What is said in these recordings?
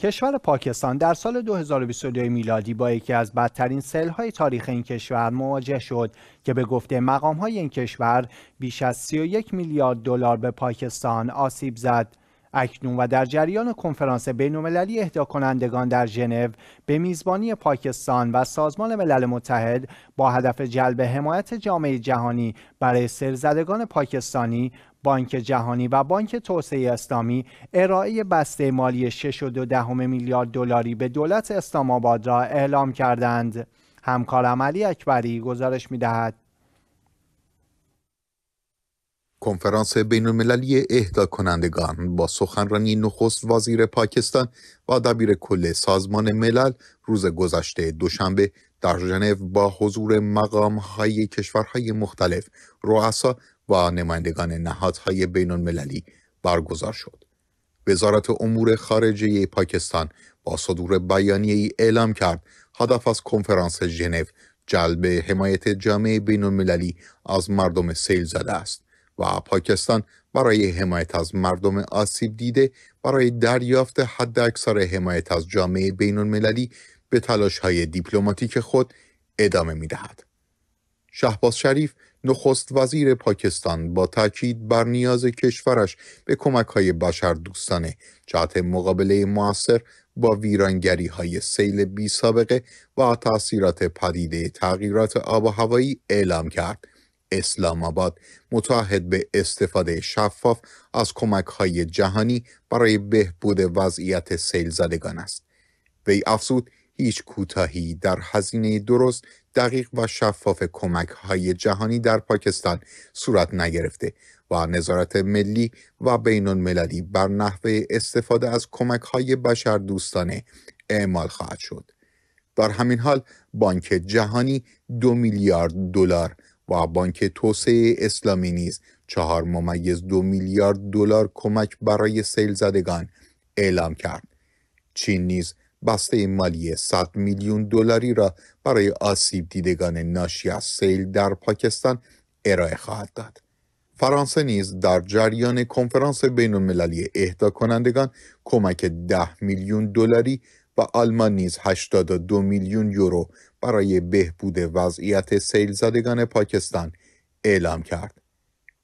کشور پاکستان در سال 2022 میلادی با یکی از بدترین سیل‌های تاریخ این کشور مواجه شد که به گفته های این کشور بیش از 31 میلیارد دلار به پاکستان آسیب زد. اکنون و در جریان کنفرانس بین‌المللی اهدا کنندگان در ژنو به میزبانی پاکستان و سازمان ملل متحد با هدف جلب حمایت جامعه جهانی برای سرزدگان پاکستانی بانک جهانی و بانک توسعه اسلامی ارائه بسته مالی 6.2 میلیارد دلاری به دولت اسلام آباد را اعلام کردند. همکارم علی اکبری گزارش می دهد. کنفرانس بین المللی اهدا کنندگان با سخنرانی نخست وزیر پاکستان و دبیر کل سازمان ملل روز گذشته دوشنبه در ژنو با حضور مقام های کشورهای مختلف رؤسا و نمایندگان نهادهای بین المللی برگزار شد. وزارت امور خارجه پاکستان با صدور بیانیه ای اعلام کرد هدف از کنفرانس ژنو جلب حمایت جامعه بین المللی از مردم سیل زده است و پاکستان برای حمایت از مردم آسیب دیده برای دریافت حد اکثر حمایت از جامعه بین المللی به تلاش های دیپلماتیک خود ادامه می دهد. شهباز شریف نخست وزیر پاکستان با تاکید بر نیاز کشورش به کمک های بشر دوستانه جهت مقابله موثر با ویرانگری های سیل بی سابقه و تاثیرات پدیده تغییرات آب و هوایی اعلام کرد. اسلام آباد متعهد به استفاده شفاف از کمک های جهانی برای بهبود وضعیت سیل زدگان است. وی افزود هیچ کوتاهی در هزینه درست دقیق و شفاف کمک های جهانی در پاکستان صورت نگرفته و نظارت ملی و بین المللی بر نحوه استفاده از کمک های بشر دوستانه اعمال خواهد شد. در همین حال بانک جهانی دو میلیارد دلار و بانک توسعه اسلامی نیز چهار ممیز دو میلیارد دلار کمک برای سیل زدگان اعلام کرد. چین نیز بسته مالی 100 میلیون دلاری را برای آسیب دیدگان ناشی از سیل در پاکستان ارائه خواهد داد. فرانسه نیز در جریان کنفرانس بین المللی اهدا کنندگان کمک 10 میلیون دلاری و آلمان نیز 82 میلیون یورو برای بهبود وضعیت سیل زدگان پاکستان اعلام کرد.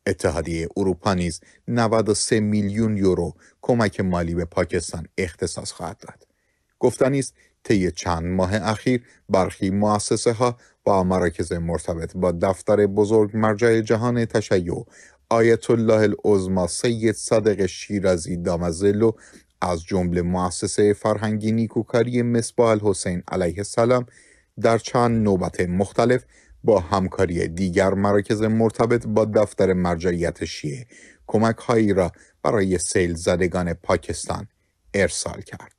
اتحادیه اروپا نیز 93 میلیون یورو کمک مالی به پاکستان اختصاص خواهد داد. گفتنی است طی چند ماه اخیر برخی مؤسسه ها با مراکز مرتبط با دفتر بزرگ مرجع جهان تشیع آیت الله العظما سید صدق شیرازی دامزلو از جمله مؤسسه فرهنگی نیکوکاری مصباح حسین علیه السلام در چند نوبت مختلف با همکاری دیگر مراکز مرتبط با دفتر مرجعیت شیعه کمک هایی را برای سیل زدگان پاکستان ارسال کرد.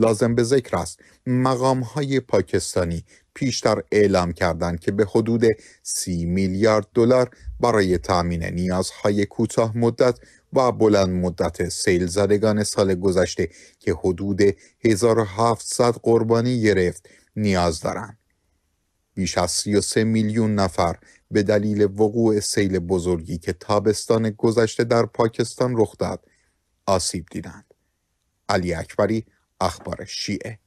لازم به ذکر است مقام های پاکستانی پیشتر اعلام کردند که به حدود سی میلیارد دلار برای تامین نیازهای کوتاه مدت و بلند مدت سیل زدگان سال گذشته که حدود 1700 قربانی گرفت نیاز دارند. بیش از 33 میلیون نفر به دلیل وقوع سیل بزرگی که تابستان گذشته در پاکستان رخ داد آسیب دیدند. علی اکبری أخبار الشيعة